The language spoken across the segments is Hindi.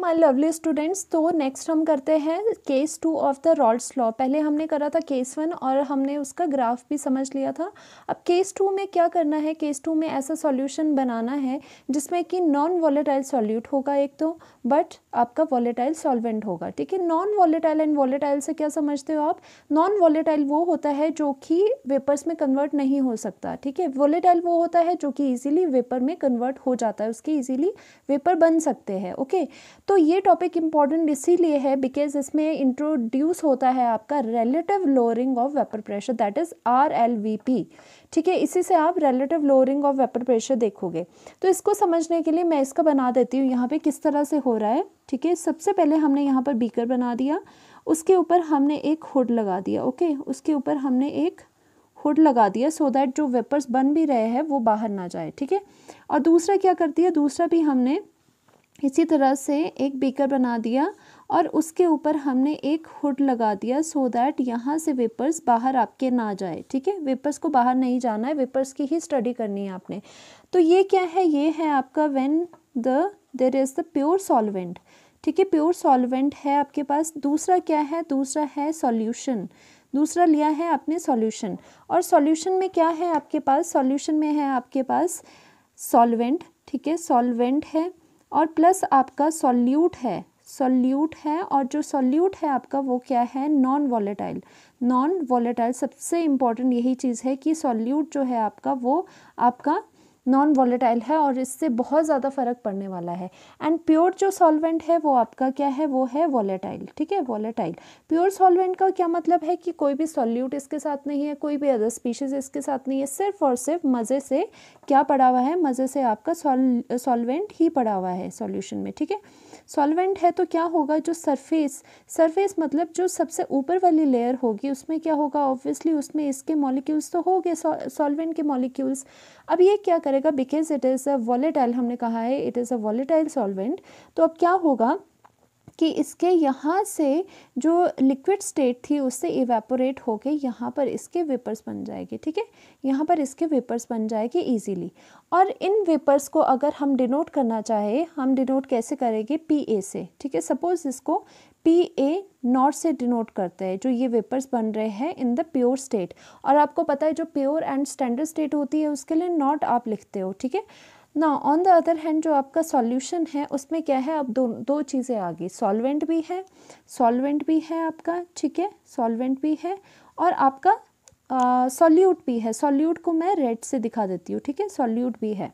माय लवली स्टूडेंट्स तो नेक्स्ट हम करते हैं case two of the Raoult's law पहले हमने करा था केस वन और हमने उसका ग्राफ भी समझ लिया था अब केस टू में क्या करना है केस टू में ऐसा सॉल्यूशन बनाना है जिसमें कि नॉन वॉलेटाइल सॉल्यूट होगा एक तो बट आपका वॉलेटाइल सॉल्वेंट होगा ठीक है नॉन वॉलेटाइल एंड वॉलेटाइल से क्या समझते हो आप नॉन वॉलेटाइल वो होता है जो कि वेपर्स में कन्वर्ट नहीं हो सकता ठीक है वॉलेटाइल वो होता है जो कि ईजिली वेपर में कन्वर्ट हो जाता है उसके ईजिली वेपर बन सकते हैं ओके तो ये टॉपिक इम्पॉर्टेंट इसीलिए है बिकॉज इसमें इंट्रोड्यूस होता है आपका relative lowering of vapour pressure that is R L V P ठीक है इसी से आप relative lowering of vapour pressure देखोगे तो इसको समझने के लिए मैं इसका बना देती हूँ यहाँ पे किस तरह से हो रहा है ठीक है सबसे पहले हमने यहाँ पर बीकर बना दिया उसके ऊपर हमने एक हुड लगा दिया ओके उसके ऊपर हमने एक हुड लगा दिया सो so दैट जो वेपर्स बन भी रहे हैं वो बाहर ना जाए ठीक है और दूसरा क्या करती है दूसरा भी हमने इसी तरह से एक बीकर बना दिया और उसके ऊपर हमने एक हुड लगा दिया सो दैट यहाँ से वेपर्स बाहर आपके ना जाए ठीक है वेपर्स को बाहर नहीं जाना है वेपर्स की ही स्टडी करनी है आपने तो ये क्या है ये है आपका when the there is the pure solvent ठीक है प्योर सॉल्वेंट है आपके पास दूसरा क्या है दूसरा है सॉल्यूशन दूसरा लिया है आपने सॉल्यूशन और सॉल्यूशन में क्या है आपके पास सॉल्यूशन में है आपके पास सॉल्वेंट ठीक है सॉल्वेंट है और प्लस आपका सॉल्यूट है सॉल्यूट है और जो सॉल्यूट है आपका वो क्या है नॉन वॉलेटाइल नॉन वॉलेटाइल सबसे इम्पॉर्टेंट यही चीज़ है कि सॉल्यूट जो है आपका वो आपका नॉन वॉलेटाइल है और इससे बहुत ज़्यादा फ़र्क पड़ने वाला है एंड प्योर जो सॉल्वेंट है वो आपका क्या है वो है वॉलेटाइल ठीक है वॉलेटाइल प्योर सॉल्वेंट का क्या मतलब है कि कोई भी सॉल्यूट इसके साथ नहीं है कोई भी अदर स्पीशीज़ इसके साथ नहीं है सिर्फ और सिर्फ मज़े से क्या पड़ा हुआ है मज़े से आपका सॉल्वेंट ही पड़ा हुआ है सॉल्यूशन में ठीक है सॉल्वेंट है तो क्या होगा जो सरफेस सरफेस मतलब जो सबसे ऊपर वाली लेयर होगी उसमें क्या होगा ऑब्वियसली उसमें इसके मॉलिक्यूल्स तो हो गए सॉल्वेंट के मॉलिक्यूल्स अब ये क्या करेगा because it is a volatile हमने कहा है it is a volatile solvent तो अब क्या होगा कि इसके यहाँ से जो लिक्विड स्टेट थी उससे इवेपोरेट होके यहाँ पर इसके वेपर्स बन जाएगी ठीक है यहाँ पर इसके वेपर्स बन जाएगी ईजीली और इन वेपर्स को अगर हम डिनोट करना चाहे हम डिनोट कैसे करेंगे पी ए से ठीक है सपोज इसको पी ए नॉट से डिनोट करते हैं जो ये वेपर्स बन रहे हैं इन द प्योर स्टेट और आपको पता है जो प्योर एंड स्टैंडर्ड स्टेट होती है उसके लिए नॉट आप लिखते हो ठीक है ना ऑन द अदर हैंड जो आपका सॉल्यूशन है उसमें क्या है अब दो दो चीज़ें आ गई सॉल्वेंट भी है सॉल्वेंट भी है आपका ठीक है सॉल्वेंट भी है और आपका सॉल्यूट uh, भी है सॉल्यूट को मैं रेड से दिखा देती हूँ ठीक है सॉल्यूट भी है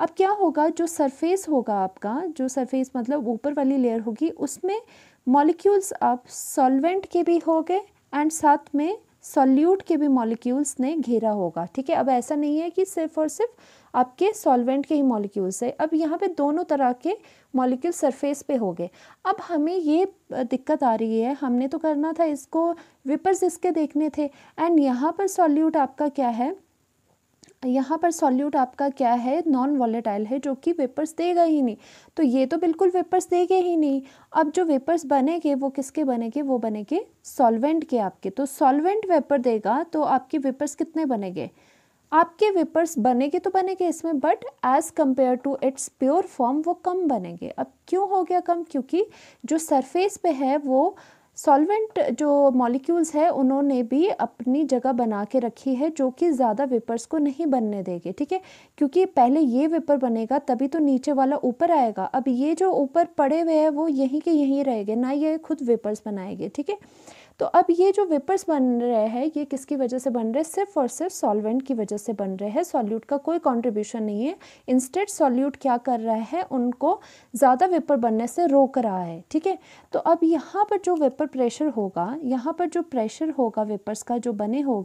अब क्या होगा जो सरफेस होगा आपका जो सरफेस मतलब ऊपर वाली लेयर होगी उसमें मॉलिक्यूल्स आप सॉल्वेंट के भी हो गए एंड साथ में सॉल्यूट के भी मॉलिक्यूल्स ने घेरा होगा ठीक है अब ऐसा नहीं है कि सिर्फ और सिर्फ आपके सॉल्वेंट के ही मॉलिक्यूल्स है अब यहाँ पे दोनों तरह के मॉलिक्यूल सरफेस पे हो गए अब हमें ये दिक्कत आ रही है हमने तो करना था इसको विपर्स इसके देखने थे एंड यहाँ पर सॉल्यूट आपका क्या है यहाँ पर सॉल्यूट आपका क्या है नॉन वॉलेटाइल है जो कि वेपर्स देगा ही नहीं तो ये तो बिल्कुल वेपर्स देंगे ही नहीं अब जो वेपर्स बनेंगे वो किसके बनेंगे वो बनेंगे सॉल्वेंट के आपके तो सॉल्वेंट वेपर देगा तो आपके वेपर्स कितने बनेंगे आपके विपर्स बनेंगे तो बनेंगे इसमें but as compared to its pure form वो कम बनेंगे अब क्यों हो गया कम क्योंकि जो सरफेस पे है वो सॉल्वेंट जो मॉलिक्यूल्स है उन्होंने भी अपनी जगह बना के रखी है जो कि ज़्यादा वेपर्स को नहीं बनने देंगे ठीक है क्योंकि पहले ये वेपर बनेगा तभी तो नीचे वाला ऊपर आएगा अब ये जो ऊपर पड़े हुए हैं वो यहीं के यहीं रहेंगे ना ये खुद वेपर्स बनाएंगे ठीक है तो अब ये जो वेपर्स बन रहे हैं ये किसकी वजह से बन रहे हैं सिर्फ और सिर्फ सॉल्वेंट की वजह से बन रहे हैं सॉल्यूट का कोई कंट्रीब्यूशन नहीं है इंस्टेड सॉल्यूट क्या कर रहा है उनको ज़्यादा वेपर बनने से रोक रहा है ठीक है तो अब यहाँ पर जो वेपर प्रेशर होगा यहाँ पर जो प्रेशर होगा वेपर्स का जो बने हो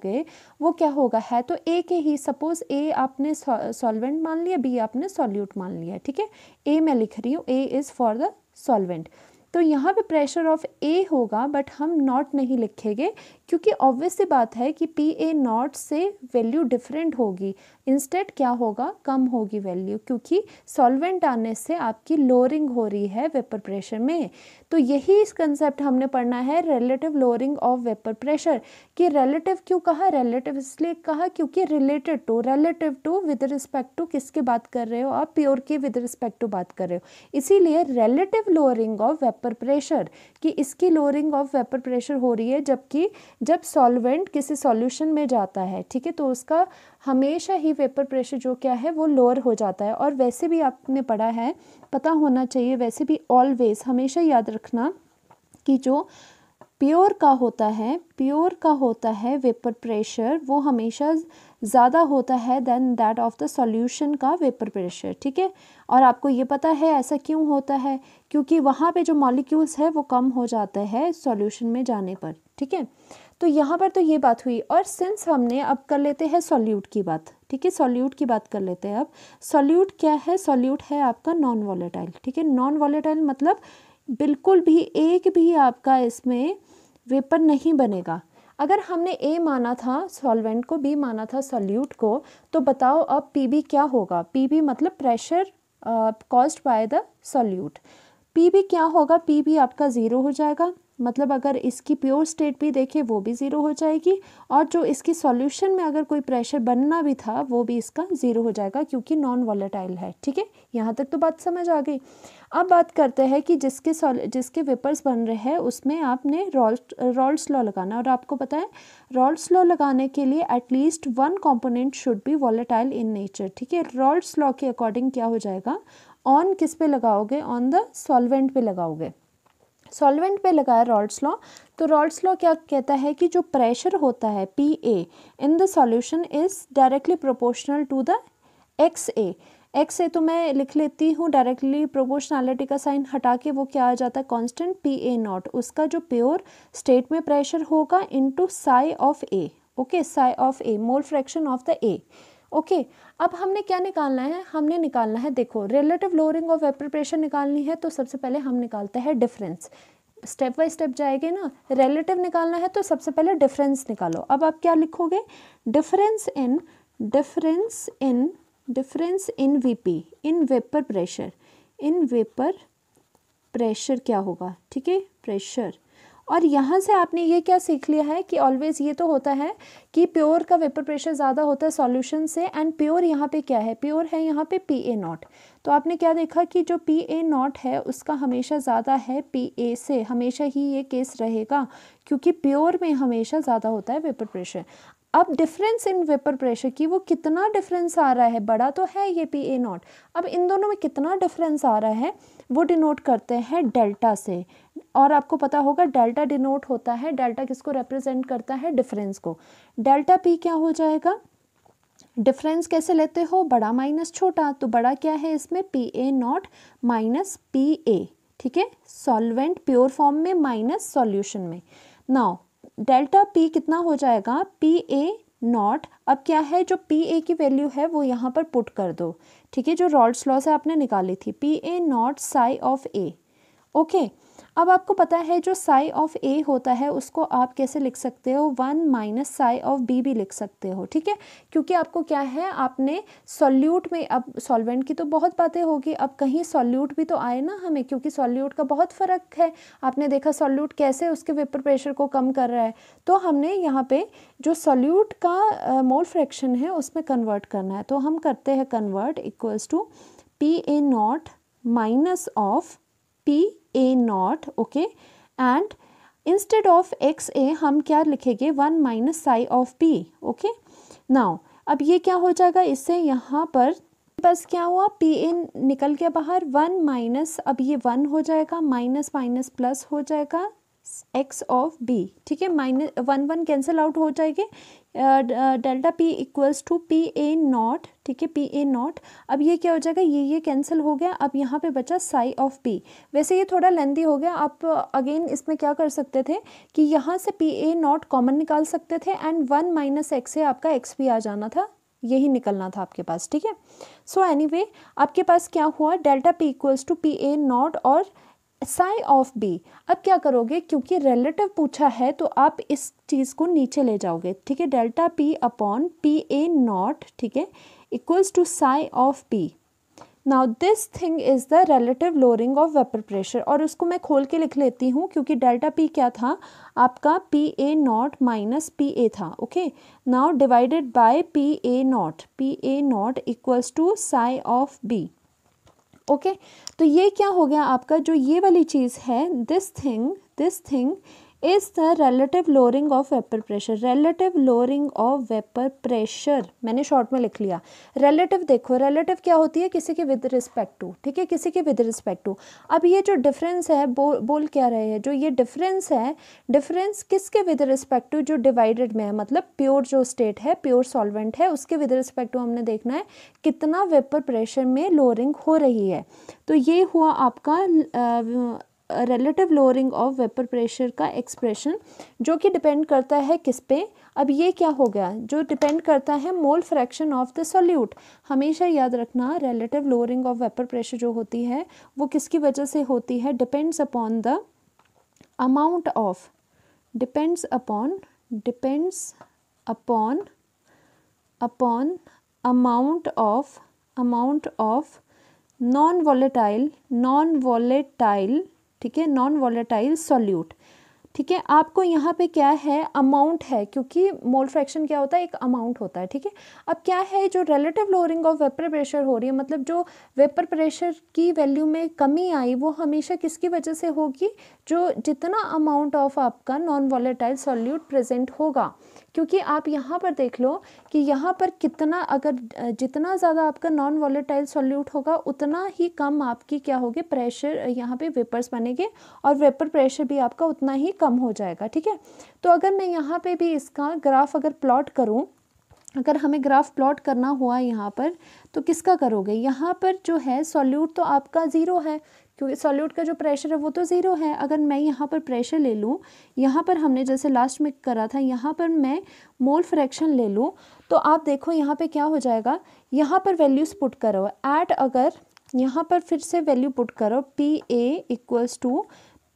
वो क्या होगा है तो ए के ही सपोज़ ए आपने सॉल्वेंट मान लिया बी आपने सॉल्यूट मान लिया ठीक है ए मैं लिख रही हूँ A is for the solvent तो यहाँ पे प्रेशर ऑफ ए होगा बट हम नॉट नहीं लिखेंगे क्योंकि ऑब्वियस सी बात है कि पी ए नॉट से वैल्यू डिफरेंट होगी इंस्टेड क्या होगा कम होगी वैल्यू क्योंकि सॉल्वेंट आने से आपकी लोअरिंग हो रही है वेपर प्रेशर में तो यही इस कंसेप्ट हमने पढ़ना है relative lowering of vapour pressure कि रिलेटिव क्यों कहा रिलेटिव इसलिए कहा क्योंकि related to relative to with respect to किसके बात कर रहे हो आप प्योर के विद रिस्पेक्ट टू बात कर रहे हो इसीलिए relative lowering of vapour pressure कि इसकी लोअरिंग ऑफ वेपर प्रेशर हो रही है जबकि जब सॉल्वेंट किसी सॉल्यूशन में जाता है ठीक है तो उसका हमेशा ही वेपर प्रेशर जो क्या है वो लोअर हो जाता है और वैसे भी आपने पढ़ा है पता होना चाहिए वैसे भी ऑलवेज हमेशा याद रखना कि जो प्योर का होता है प्योर का होता है वेपर प्रेशर वो हमेशा ज़्यादा होता है than that of the solution का वेपर प्रेशर ठीक है और आपको ये पता है ऐसा क्यों होता है क्योंकि वहाँ पे जो मॉलिक्यूल्स है वो कम हो जाता है सॉल्यूशन में जाने पर ठीक है तो यहाँ पर तो ये बात हुई और सिंस हमने अब कर लेते हैं सॉल्यूट की बात ठीक है सॉल्यूट की बात कर लेते हैं अब सॉल्यूट क्या है सॉल्यूट है आपका नॉन वॉलेटाइल ठीक है नॉन वॉलेटाइल मतलब बिल्कुल भी एक भी आपका इसमें वेपर नहीं बनेगा अगर हमने ए माना था सॉल्वेंट को बी माना था सॉल्यूट को तो बताओ अब बी क्या होगा बी मतलब pressure caused by the solute B क्या होगा पीबी आपका ज़ीरो हो जाएगा मतलब अगर इसकी प्योर स्टेट भी देखें वो भी ज़ीरो हो जाएगी और जो इसकी सॉल्यूशन में अगर कोई प्रेशर बनना भी था वो भी इसका ज़ीरो हो जाएगा क्योंकि नॉन वॉलेटाइल है ठीक है यहाँ तक तो बात समझ आ गई अब बात करते हैं कि जिसके जिसके वेपर्स बन रहे हैं उसमें आपने रॉल्स रॉल्स लॉ लगाना और आपको पता है रॉल्स लॉ लगाने के लिए at least one component should be volatile in nature ठीक है रॉल्स लॉ के अकॉर्डिंग क्या हो जाएगा ऑन किस पे लगाओगे ऑन द सॉल्वेंट पे लगाओगे सॉल्वेंट पे लगाया रॉल्ट्स लॉ तो रॉल्ट्स लॉ क्या कहता है कि जो प्रेशर होता है P A in the solution is directly proportional to the X A X A तो मैं लिख लेती हूँ डायरेक्टली प्रोपोर्शनैलिटी का साइन हटा के वो क्या आ जाता है कांस्टेंट पी ए नॉट उसका जो प्योर स्टेट में प्रेशर होगा into psi of A okay psi of A mole fraction of the A okay okay, अब हमने क्या निकालना है हमने निकालना है देखो relative lowering of vapour pressure निकालनी है तो सबसे पहले हम निकालते हैं डिफरेंस स्टेप बाय स्टेप जाएंगे ना रिलेटिव निकालना है तो सबसे पहले डिफरेंस निकालो अब आप क्या लिखोगे difference in difference in difference in VP in vapour pressure in vapour pressure क्या होगा ठीक है प्रेशर और यहाँ से आपने ये क्या सीख लिया है कि ऑलवेज़ ये तो होता है कि प्योर का वेपर प्रेशर ज़्यादा होता है सॉल्यूशन से एंड प्योर यहाँ पे क्या है प्योर है यहाँ पे पी ए नॉट तो आपने क्या देखा कि जो पी ए नॉट है उसका हमेशा ज़्यादा है पी ए से हमेशा ही ये केस रहेगा क्योंकि प्योर में हमेशा ज़्यादा होता है वेपर प्रेशर अब डिफरेंस इन वेपर प्रेशर की वो कितना डिफरेंस आ रहा है बड़ा तो है ये पी ए नॉट अब इन दोनों में कितना डिफरेंस आ रहा है वो डिनोट करते हैं डेल्टा से और आपको पता होगा डेल्टा डिनोट होता है डेल्टा किसको रिप्रेजेंट करता है डिफरेंस को डेल्टा पी क्या हो जाएगा डिफरेंस कैसे लेते हो बड़ा माइनस छोटा तो बड़ा क्या है इसमें P A naught minus P A ठीक है सॉल्वेंट प्योर फॉर्म में माइनस सॉल्यूशन में नाउ डेल्टा पी कितना हो जाएगा पी ए नॉट अब क्या है जो पी ए की वैल्यू है वो यहाँ पर पुट कर दो ठीक है जो रॉल्स लॉस है आपने निकाली थी P A naught psi of A okay अब आपको पता है जो साई ऑफ ए होता है उसको आप कैसे लिख सकते हो one minus psi of B भी लिख सकते हो ठीक है क्योंकि आपको क्या है आपने सॉल्यूट में अब सॉल्वेंट की तो बहुत बातें होगी अब कहीं सॉल्यूट भी तो आए ना हमें क्योंकि सॉल्यूट का बहुत फ़र्क है आपने देखा सॉल्यूट कैसे उसके वेपर प्रेशर को कम कर रहा है तो हमने यहाँ पर जो सॉल्यूट का मोल uh, फ्रैक्शन है उसमें कन्वर्ट करना है तो हम करते हैं convert equals to P A naught minus of P A naught okay and instead of X A हम क्या लिखेंगे one minus psi of B okay now अब ये क्या हो जाएगा इससे यहाँ पर बस क्या हुआ पी ए निकल के बाहर वन माइनस अब ये वन हो जाएगा माइनस माइनस प्लस हो जाएगा एक्स ऑफ बी ठीक है minus one one cancel out हो जाएंगे delta P equals to P A naught ठीक है पी ए नॉट अब ये क्या हो जाएगा ये ये कैंसिल हो गया अब यहाँ पे बचा साई ऑफ पी वैसे ये थोड़ा लेंदी हो गया आप अगेन uh, इसमें क्या कर सकते थे कि यहाँ से पी ए नॉट कॉमन निकाल सकते थे एंड वन माइनस एक्स से आपका एक्स भी आ जाना था यही निकलना था आपके पास ठीक है सो एनी वे आपके पास क्या हुआ delta P equals to P A naught और साई ऑफ बी अब क्या करोगे क्योंकि रिलेटिव पूछा है तो आप इस चीज़ को नीचे ले जाओगे ठीक है delta P upon P A naught ठीक है equals to psi of B now this thing is the relative lowering of vapour pressure और उसको मैं खोल के लिख लेती हूँ क्योंकि डेल्टा पी क्या था आपका P A naught minus P A था okay now divided by P A naught P A naught equals to psi of B okay okay? तो ये क्या हो गया आपका जो ये वाली चीज़ है दिस थिंग दिस थिंग इस तरह relative lowering of vapour pressure relative lowering of vapour pressure मैंने शॉर्ट में लिख लिया रेलेटिव देखो रेलेटिव क्या होती है किसी के विद रिस्पेक्ट टू ठीक है किसी के विद रिस्पेक्ट टू अब ये जो डिफरेंस है बो, बोल क्या रहे हैं जो ये डिफरेंस है डिफरेंस किसके विद रिस्पेक्ट टू जो डिवाइडेड में है मतलब प्योर जो स्टेट है प्योर सॉलवेंट है उसके विद रिस्पेक्ट टू हमने देखना है कितना वेपर प्रेशर में लोअरिंग हो रही है तो ये हुआ आपका relative lowering of vapour pressure का एक्सप्रेशन जो कि डिपेंड करता है किस पे अब ये क्या हो गया जो डिपेंड करता है mole fraction of the solute हमेशा याद रखना relative lowering of vapour pressure जो होती है वो किसकी वजह से होती है depends upon the amount of depends upon depends upon upon amount of amount of non volatile non volatile ठीक है नॉन वॉलेटाइल सॉल्यूट ठीक है आपको यहाँ पे क्या है अमाउंट है क्योंकि मोल फ्रैक्शन क्या होता है एक अमाउंट होता है ठीक है अब क्या है जो relative lowering of vapour pressure हो रही है मतलब जो वेपर प्रेशर की वैल्यू में कमी आई वो हमेशा किसकी वजह से होगी जो जितना अमाउंट ऑफ आपका नॉन वॉलेटाइल सॉल्यूट प्रेजेंट होगा क्योंकि आप यहाँ पर देख लो कि यहाँ पर कितना अगर जितना ज़्यादा आपका नॉन वॉलेटाइल सॉल्यूट होगा उतना ही कम आपकी क्या होगी प्रेशर यहाँ पे वेपर्स बनेंगे और वेपर प्रेशर भी आपका उतना ही कम कम हो जाएगा ठीक है तो अगर मैं यहाँ पे भी इसका ग्राफ अगर प्लॉट करूँ अगर हमें ग्राफ प्लॉट करना हुआ यहाँ पर तो किसका करोगे यहाँ पर जो है सॉल्यूट तो आपका ज़ीरो है क्योंकि सॉल्यूट का जो प्रेशर है वो तो ज़ीरो है अगर मैं यहाँ पर प्रेशर ले लूँ यहाँ पर हमने जैसे लास्ट में करा था यहाँ पर मैं मोल फ्रैक्शन ले लूँ तो आप देखो यहाँ पे क्या हो जाएगा यहाँ पर वैल्यूज़ पुट करो एट अगर यहाँ पर फिर से वैल्यू पुट करो P A equals to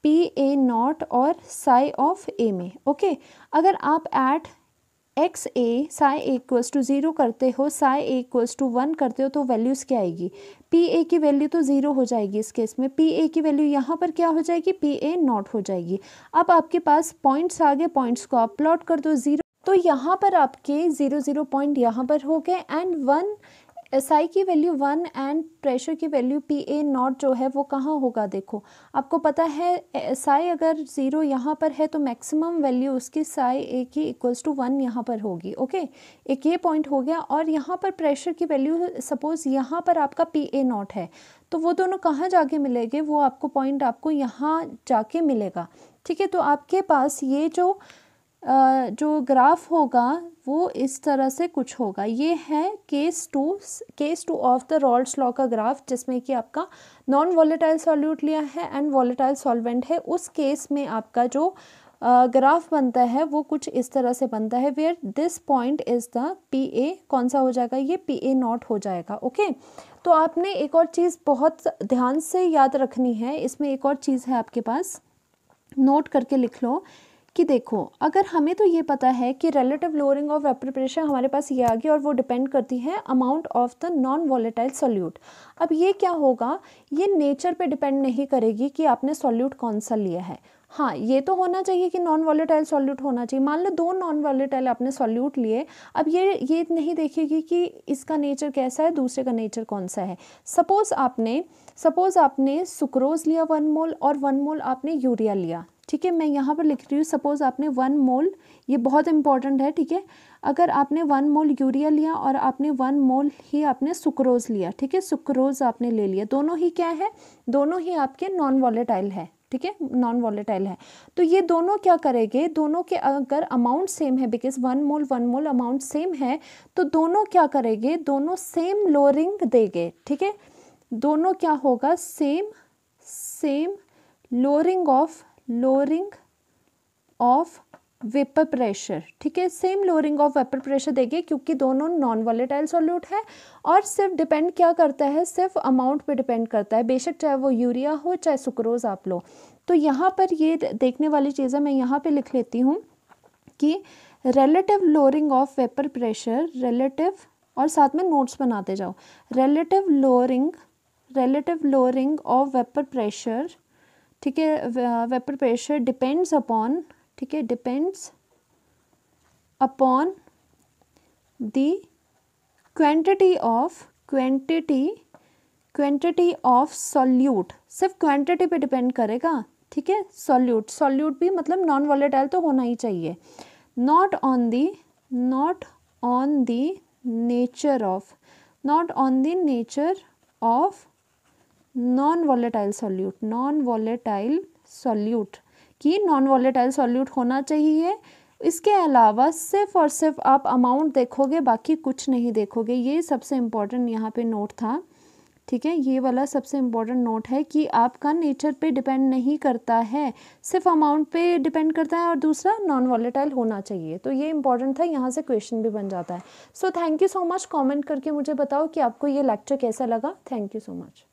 P A naught और साई ऑफ ए में ओके अगर आप at X A psi equals to zero करते हो साई एक्वल्स टू वन करते हो तो वैल्यूज़ क्या आएगी पी ए की वैल्यू तो ज़ीरो हो जाएगी इस केस में पी ए की वैल्यू यहाँ पर क्या हो जाएगी पी ए नॉट हो जाएगी अब आपके पास पॉइंट्स आ गए पॉइंट्स को आप प्लॉट कर दो ज़ीरो तो यहाँ पर आपके ज़ीरो ज़ीरो पॉइंट यहाँ पर हो गए एंड वन एस SI की वैल्यू वन एंड प्रेशर की वैल्यू पी ए नॉट जो है वो कहाँ होगा देखो आपको पता है एस आई अगर ज़ीरो यहाँ पर है तो मैक्सिमम वैल्यू उसकी साई ए की इक्वल्स टू वन यहाँ पर होगी ओके एक ये पॉइंट हो गया और यहाँ पर प्रेशर की वैल्यू सपोज़ यहाँ पर आपका पी ए नॉट है तो वो दोनों कहाँ जाके मिलेंगे वो आपको पॉइंट आपको यहाँ जाके मिलेगा ठीक है तो आपके पास ये जो जो ग्राफ होगा वो इस तरह से कुछ होगा ये है case two case two of the Raoult's law का ग्राफ जिसमें कि आपका नॉन वॉलेटाइल सॉल्यूट लिया है एंड वॉलेटाइल सॉल्वेंट है उस केस में आपका जो ग्राफ बनता है वो कुछ इस तरह से बनता है where this point is the P A कौन सा हो जाएगा ये पी ए नॉट हो जाएगा ओके तो आपने एक और चीज़ बहुत ध्यान से याद रखनी है इसमें एक और चीज़ है आपके पास नोट करके लिख लो कि देखो अगर हमें तो ये पता है कि रिलेटिव लोअरिंग ऑफ वेपर हमारे पास ये आ गया और वो डिपेंड करती है amount of the non volatile solute अब ये क्या होगा ये नेचर पे डिपेंड नहीं करेगी कि आपने सॉल्यूट कौन सा लिया है हाँ ये तो होना चाहिए कि नॉन वॉलेटाइल सॉल्यूट होना चाहिए मान लो दो नॉन वॉलेटाइल आपने सॉल्यूट लिए अब ये ये नहीं देखेगी कि इसका नेचर कैसा है दूसरे का नेचर कौन सा है सपोज़ आपने सपोज़ आपने सुक्रोज लिया वन मोल और वन मोल आपने यूरिया लिया ठीक है मैं यहाँ पर लिख रही हूँ सपोज़ आपने वन मोल ये बहुत इंपॉर्टेंट है ठीक है अगर आपने वन मोल यूरिया लिया और आपने वन मोल ही आपने सुक्रोज लिया ठीक है सुक्रोज आपने ले लिया दोनों ही क्या है दोनों ही आपके नॉन वॉलेटाइल है ठीक है नॉन वॉलेटाइल है तो ये दोनों क्या करेंगे दोनों के अगर अमाउंट सेम है because one mole one mole amount same है तो दोनों क्या करेंगे दोनों सेम लोअरिंग देंगे ठीक है दोनों क्या होगा same same lowering of lowering of vapour pressure ठीक है same lowering of vapour pressure देंगे क्योंकि दोनों नॉन वॉलेटाइल सॉल्यूट है और सिर्फ डिपेंड क्या करता है सिर्फ अमाउंट पे डिपेंड करता है बेशक चाहे वो यूरिया हो चाहे सुक्रोज आप लो तो यहाँ पर ये देखने वाली चीज़ें मैं यहाँ पे लिख लेती हूँ कि relative lowering of vapour pressure relative और साथ में नोट्स बनाते जाओ relative lowering relative lowering of vapour pressure ठीक है वेपर प्रेशर डिपेंड्स अपॉन ठीक है depends upon the quantity of quantity quantity of solute सिर्फ क्वांटिटी पे डिपेंड करेगा ठीक है सॉल्यूट सॉल्यूट भी मतलब नॉन वॉलेटाइल तो होना ही चाहिए not on the not on the nature of not on the nature of non volatile solute non volatile solute कि नॉन वॉलेटाइल सॉल्यूट होना चाहिए इसके अलावा सिर्फ और सिर्फ आप अमाउंट देखोगे बाकी कुछ नहीं देखोगे ये सबसे इम्पॉर्टेंट यहाँ पे नोट था ठीक है ये वाला सबसे इम्पॉर्टेंट नोट है कि आपका नेचर पे डिपेंड नहीं करता है सिर्फ अमाउंट पे डिपेंड करता है और दूसरा नॉन वॉलेटाइल होना चाहिए तो ये इम्पॉर्टेंट था यहाँ से क्वेश्चन भी बन जाता है so thank you so much comment करके मुझे बताओ कि आपको ये लेक्चर कैसा लगा थैंक यू सो मच